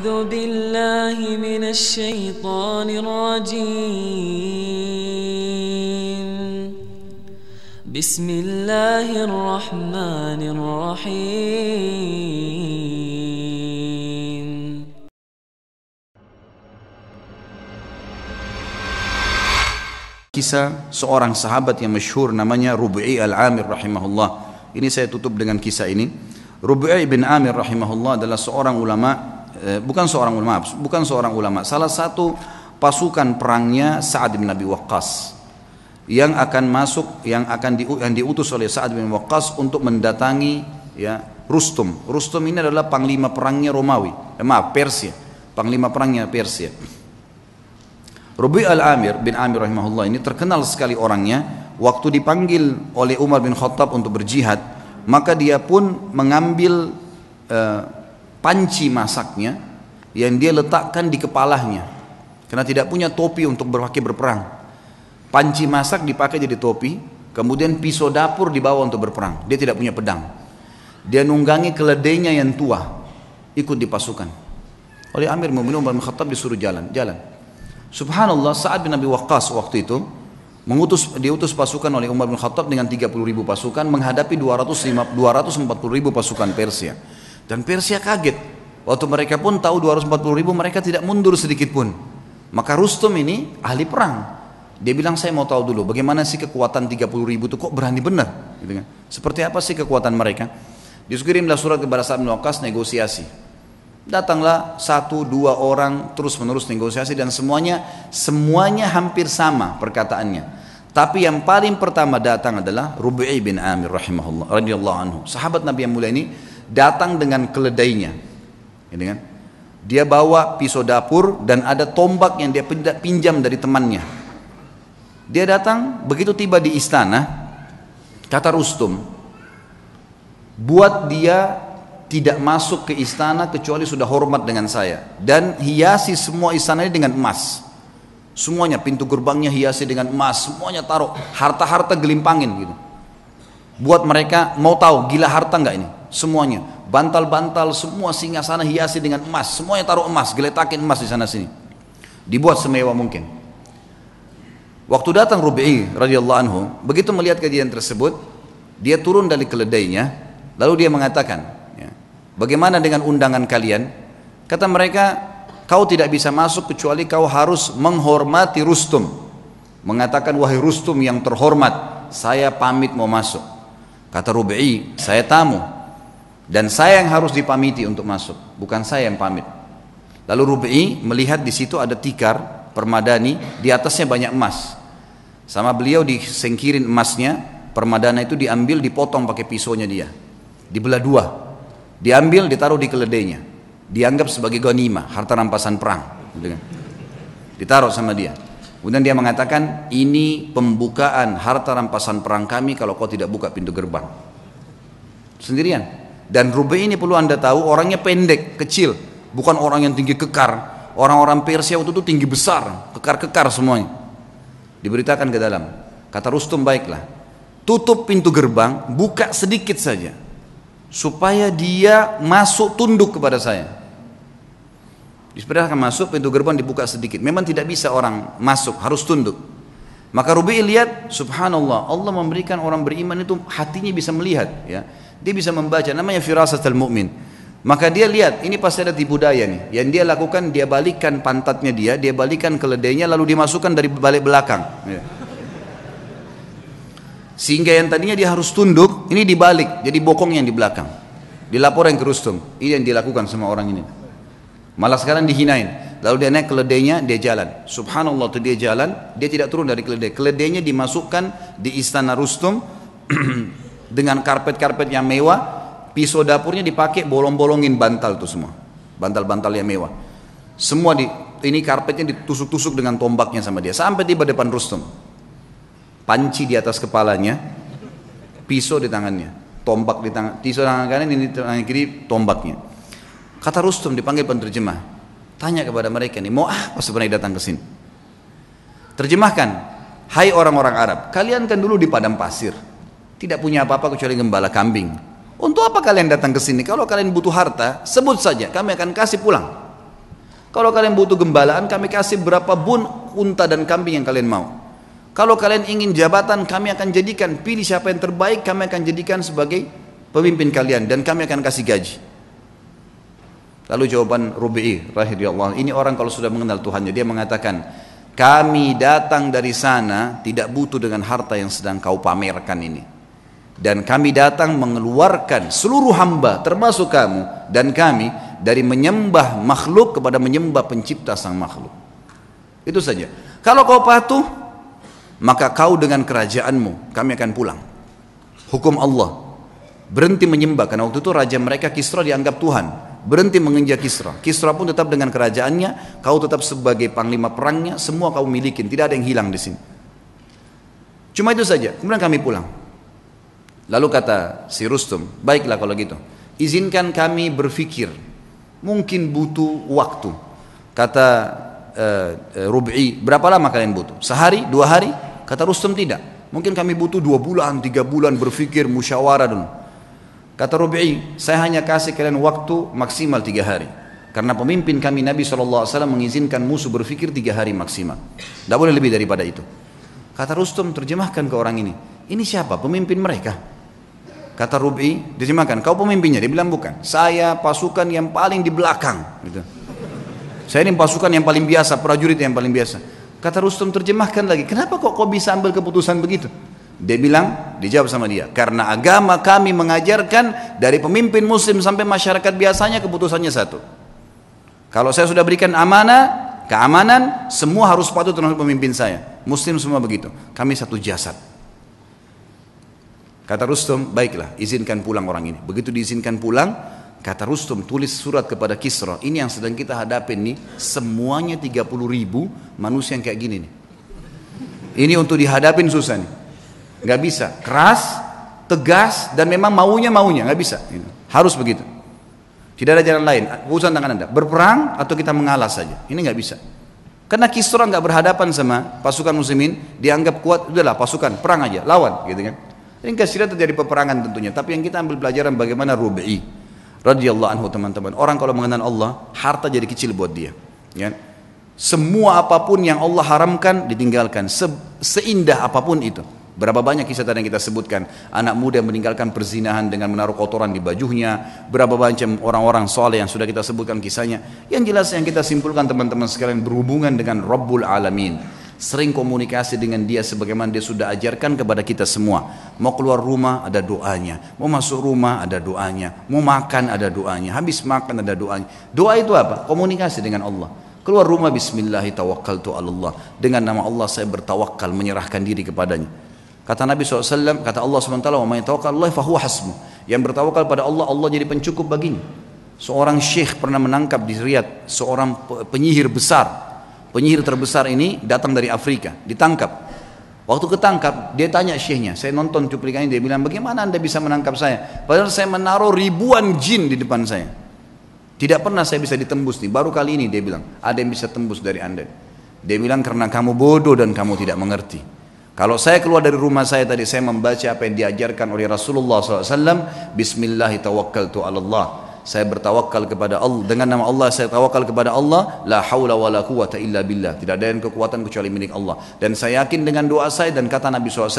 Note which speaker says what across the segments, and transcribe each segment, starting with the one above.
Speaker 1: أعوذ بالله من الشيطان الرجيم بسم الله الرحمن الرحيم Kisah seorang sahabat yang masyhur namanya Rubai Al-Amir rahimahullah. Ini saya tutup dengan kisah ini. Rubai bin Amir rahimahullah adalah seorang ulama Eh, bukan seorang ulama, bukan seorang ulama. Salah satu pasukan perangnya Sa'ad bin Abi Waqqas yang akan masuk yang akan di, yang diutus oleh Sa'ad bin Waqqas untuk mendatangi ya Rustum. Rustum ini adalah panglima perangnya Romawi. Eh, maaf, Persia. Panglima perangnya Persia. Rubi al-Amir bin Amir rahimahullah ini terkenal sekali orangnya. Waktu dipanggil oleh Umar bin Khattab untuk berjihad, maka dia pun mengambil eh, panci masaknya yang dia letakkan di kepalanya karena tidak punya topi untuk berpakai berperang panci masak dipakai jadi topi kemudian pisau dapur dibawa untuk berperang dia tidak punya pedang dia nunggangi keledainya yang tua ikut di pasukan oleh Amir Mu'minin bin Khattab disuruh jalan jalan subhanallah saat bin wakas Waqqas waktu itu mengutus diutus pasukan oleh Umar bin Khattab dengan 30 ribu pasukan menghadapi 250 240 ribu pasukan Persia dan Persia kaget. Waktu mereka pun tahu 240 ribu mereka tidak mundur sedikit pun. Maka Rustum ini ahli perang. Dia bilang saya mau tahu dulu bagaimana sih kekuatan 30 ribu itu kok berani benar. Gitu kan. Seperti apa sih kekuatan mereka. Dikirimlah surat kepada Sa'ad bin negosiasi. Datanglah satu dua orang terus menerus negosiasi dan semuanya semuanya hampir sama perkataannya. Tapi yang paling pertama datang adalah Rubi'i bin Amir rahimahullah radhiyallahu anhu. Sahabat Nabi yang mulia ini datang dengan keledainya. Gitu kan? Dia bawa pisau dapur dan ada tombak yang dia pinjam dari temannya. Dia datang begitu tiba di istana, kata Rustum, buat dia tidak masuk ke istana kecuali sudah hormat dengan saya dan hiasi semua istana ini dengan emas semuanya pintu gerbangnya hiasi dengan emas semuanya taruh harta-harta gelimpangin gitu buat mereka mau tahu gila harta nggak ini semuanya. Bantal-bantal semua singgah sana hiasi dengan emas, semuanya taruh emas, geletakin emas di sana sini. Dibuat semewah mungkin. Waktu datang Rubi'i radhiyallahu anhu, begitu melihat kejadian tersebut, dia turun dari keledainya, lalu dia mengatakan, ya, "Bagaimana dengan undangan kalian?" Kata mereka, "Kau tidak bisa masuk kecuali kau harus menghormati Rustum." Mengatakan, "Wahai Rustum yang terhormat, saya pamit mau masuk." Kata Rubi'i, "Saya tamu." Dan saya yang harus dipamiti untuk masuk, bukan saya yang pamit. Lalu Rubi melihat di situ ada tikar permadani, di atasnya banyak emas. Sama beliau disengkirin emasnya, permadana itu diambil dipotong pakai pisaunya dia. Dibelah dua. Diambil ditaruh di keledainya. Dianggap sebagai gonima, harta rampasan perang. Ditaruh sama dia. Kemudian dia mengatakan, ini pembukaan harta rampasan perang kami kalau kau tidak buka pintu gerbang. Sendirian. Dan Rubai ini perlu anda tahu orangnya pendek, kecil, bukan orang yang tinggi kekar. Orang-orang Persia waktu itu tinggi besar, kekar-kekar semuanya. Diberitakan ke dalam. Kata Rustum baiklah, tutup pintu gerbang, buka sedikit saja, supaya dia masuk tunduk kepada saya. Diperintahkan masuk, pintu gerbang dibuka sedikit. Memang tidak bisa orang masuk, harus tunduk. Maka Rubi lihat, subhanallah, Allah memberikan orang beriman itu hatinya bisa melihat, ya. Dia bisa membaca, namanya firasat al-mu'min. Maka dia lihat, ini pasti ada tipu daya nih. Yang dia lakukan, dia balikan pantatnya dia, dia balikan keledainya, lalu dimasukkan dari balik belakang. Ya. Sehingga yang tadinya dia harus tunduk, ini dibalik, jadi bokong yang di belakang. dilaporkan ke Rustum, ini yang dilakukan sama orang ini. Malah sekarang dihinain lalu dia naik keledainya dia jalan subhanallah tuh dia jalan dia tidak turun dari keledai keledainya dimasukkan di istana Rustum dengan karpet-karpet yang mewah pisau dapurnya dipakai bolong-bolongin bantal tuh semua bantal-bantal yang mewah semua di ini karpetnya ditusuk-tusuk dengan tombaknya sama dia sampai tiba depan Rustum panci di atas kepalanya pisau di tangannya tombak di tangan pisau di tangan kanan ini di tangan kiri tombaknya kata Rustum dipanggil penerjemah Tanya kepada mereka nih, mau apa ah, sebenarnya datang ke sini? Terjemahkan, Hai orang-orang Arab, kalian kan dulu di padang pasir, tidak punya apa-apa kecuali gembala kambing. Untuk apa kalian datang ke sini? Kalau kalian butuh harta, sebut saja, kami akan kasih pulang. Kalau kalian butuh gembalaan, kami kasih berapa bun unta dan kambing yang kalian mau. Kalau kalian ingin jabatan, kami akan jadikan, pilih siapa yang terbaik, kami akan jadikan sebagai pemimpin kalian dan kami akan kasih gaji. Lalu jawaban Rubi'i rahimahullah, ini orang kalau sudah mengenal Tuhannya dia mengatakan, "Kami datang dari sana tidak butuh dengan harta yang sedang kau pamerkan ini. Dan kami datang mengeluarkan seluruh hamba termasuk kamu dan kami dari menyembah makhluk kepada menyembah pencipta sang makhluk." Itu saja. Kalau kau patuh, maka kau dengan kerajaanmu kami akan pulang. Hukum Allah. Berhenti menyembah karena waktu itu raja mereka Kisra dianggap Tuhan berhenti menginjak Kisra. Kisra pun tetap dengan kerajaannya, kau tetap sebagai panglima perangnya, semua kau milikin, tidak ada yang hilang di sini. Cuma itu saja. Kemudian kami pulang. Lalu kata si Rustum, baiklah kalau gitu. Izinkan kami berfikir. Mungkin butuh waktu. Kata uh, Rub'i, berapa lama kalian butuh? Sehari? Dua hari? Kata Rustum tidak. Mungkin kami butuh dua bulan, tiga bulan berfikir, musyawarah dulu. Kata Rubi'i, saya hanya kasih kalian waktu maksimal tiga hari. Karena pemimpin kami Nabi SAW mengizinkan musuh berfikir tiga hari maksimal. Tidak boleh lebih daripada itu. Kata Rustum, terjemahkan ke orang ini. Ini siapa? Pemimpin mereka. Kata Rubi, terjemahkan. Kau pemimpinnya? Dia bilang bukan. Saya pasukan yang paling di belakang. Gitu. Saya ini pasukan yang paling biasa, prajurit yang paling biasa. Kata Rustum, terjemahkan lagi. Kenapa kok kau bisa ambil keputusan begitu? Dia bilang, dijawab sama dia, karena agama kami mengajarkan dari pemimpin muslim sampai masyarakat biasanya keputusannya satu. Kalau saya sudah berikan amanah, keamanan, semua harus patuh terhadap pemimpin saya. Muslim semua begitu. Kami satu jasad. Kata Rustum, baiklah, izinkan pulang orang ini. Begitu diizinkan pulang, kata Rustum, tulis surat kepada Kisra. Ini yang sedang kita hadapi nih, semuanya 30 ribu manusia yang kayak gini nih. Ini untuk dihadapin susah nih nggak bisa keras tegas dan memang maunya maunya nggak bisa gitu. harus begitu tidak ada jalan lain urusan tangan anda berperang atau kita mengalah saja ini nggak bisa karena Kisra nggak berhadapan sama pasukan muslimin dianggap kuat udahlah pasukan perang aja lawan gitu kan ringkas tidak terjadi peperangan tentunya tapi yang kita ambil pelajaran bagaimana Rubai radhiyallahu anhu teman-teman orang kalau mengenal Allah harta jadi kecil buat dia ya kan. semua apapun yang Allah haramkan ditinggalkan Se seindah apapun itu Berapa banyak kisah tadi yang kita sebutkan? Anak muda yang meninggalkan perzinahan dengan menaruh kotoran di bajunya. Berapa banyak orang-orang soleh yang sudah kita sebutkan kisahnya. Yang jelas yang kita simpulkan teman-teman sekalian berhubungan dengan Rabbul Alamin sering komunikasi dengan dia sebagaimana dia sudah ajarkan kepada kita semua. Mau keluar rumah ada doanya, mau masuk rumah ada doanya, mau makan ada doanya, habis makan ada doanya. Doa itu apa? Komunikasi dengan Allah. Keluar rumah Bismillahirrahmanirrahim Dengan nama Allah saya bertawakal menyerahkan diri kepadanya. Kata Nabi SAW, kata Allah SWT, wa may Allah fahuwa hasmu. Yang bertawakal pada Allah, Allah jadi pencukup baginya. Seorang syekh pernah menangkap di Riyadh seorang penyihir besar. Penyihir terbesar ini datang dari Afrika, ditangkap. Waktu ketangkap, dia tanya syekhnya, saya nonton cuplikan ini. dia bilang, bagaimana anda bisa menangkap saya? Padahal saya menaruh ribuan jin di depan saya. Tidak pernah saya bisa ditembus nih, baru kali ini dia bilang, ada yang bisa tembus dari anda. Dia bilang, karena kamu bodoh dan kamu tidak mengerti. Kalau saya keluar dari rumah saya tadi, saya membaca apa yang diajarkan oleh Rasulullah SAW. Bismillahirrahmanirrahim. Saya bertawakal kepada Allah dengan nama Allah saya tawakal kepada Allah la haula la quwata illa billah tidak ada yang kekuatan kecuali milik Allah dan saya yakin dengan doa saya dan kata Nabi SAW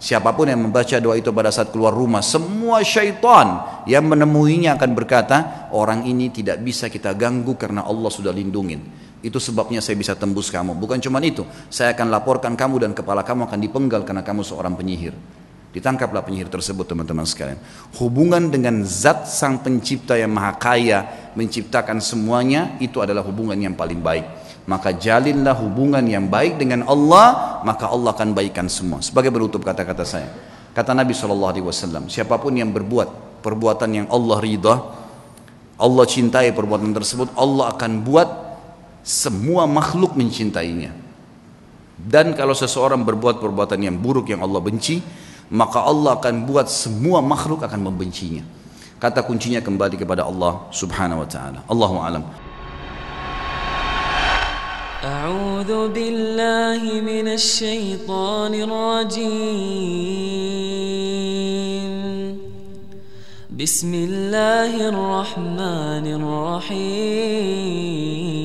Speaker 1: siapapun yang membaca doa itu pada saat keluar rumah semua syaitan yang menemuinya akan berkata orang ini tidak bisa kita ganggu karena Allah sudah lindungin itu sebabnya saya bisa tembus kamu. Bukan cuma itu, saya akan laporkan kamu dan kepala kamu akan dipenggal karena kamu seorang penyihir. Ditangkaplah penyihir tersebut teman-teman sekalian. Hubungan dengan zat sang pencipta yang maha kaya menciptakan semuanya itu adalah hubungan yang paling baik. Maka jalinlah hubungan yang baik dengan Allah, maka Allah akan baikkan semua. Sebagai penutup kata-kata saya. Kata Nabi SAW, siapapun yang berbuat perbuatan yang Allah ridha, Allah cintai perbuatan tersebut, Allah akan buat semua makhluk mencintainya. Dan kalau seseorang berbuat perbuatan yang buruk yang Allah benci, maka Allah akan buat semua makhluk akan membencinya. Kata kuncinya kembali kepada Allah Subhanahu wa taala. Allahu alam. أعوذ بالله من الشيطان الرجيم بسم الله الرحمن الرحيم